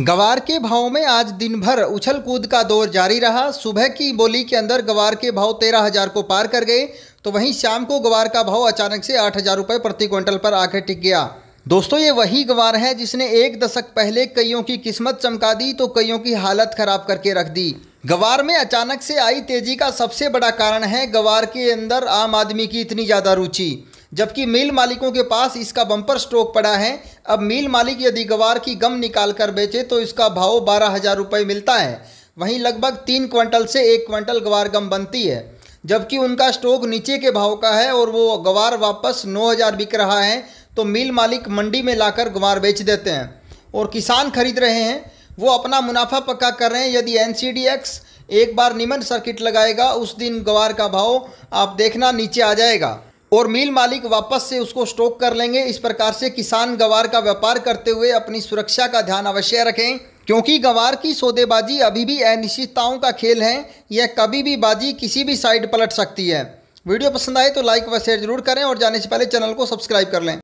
गवार के भाव में आज दिन भर उछल कूद का दौर जारी रहा सुबह की बोली के अंदर गवार के भाव तेरह हजार को पार कर गए तो वहीं शाम को गवार का भाव अचानक से आठ हजार रुपये प्रति क्विंटल पर आकर टिक गया दोस्तों ये वही गवार है जिसने एक दशक पहले कईयों की किस्मत चमका दी तो कईयों की हालत खराब करके रख दी गवार में अचानक से आई तेजी का सबसे बड़ा कारण है गवार के अंदर आम आदमी की इतनी ज़्यादा रुचि जबकि मिल मालिकों के पास इसका बम्पर स्टॉक पड़ा है अब मिल मालिक यदि गवार की गम निकाल कर बेचे तो इसका भाव बारह हज़ार रुपये मिलता है वहीं लगभग तीन क्विंटल से एक क्विंटल गवार गम बनती है जबकि उनका स्टॉक नीचे के भाव का है और वो गवार वापस नौ हज़ार बिक रहा है तो मिल मालिक मंडी में लाकर गवार बेच देते हैं और किसान खरीद रहे हैं वो अपना मुनाफा पक्का कर रहे हैं यदि एन एक बार निमन सर्किट लगाएगा उस दिन गवार का भाव आप देखना नीचे आ जाएगा और मिल मालिक वापस से उसको स्टॉक कर लेंगे इस प्रकार से किसान गवार का व्यापार करते हुए अपनी सुरक्षा का ध्यान अवश्य रखें क्योंकि गवार की सौदेबाजी अभी भी अनिश्चितताओं का खेल है यह कभी भी बाजी किसी भी साइड पलट सकती है वीडियो पसंद आए तो लाइक व शेयर जरूर करें और जाने से पहले चैनल को सब्सक्राइब कर लें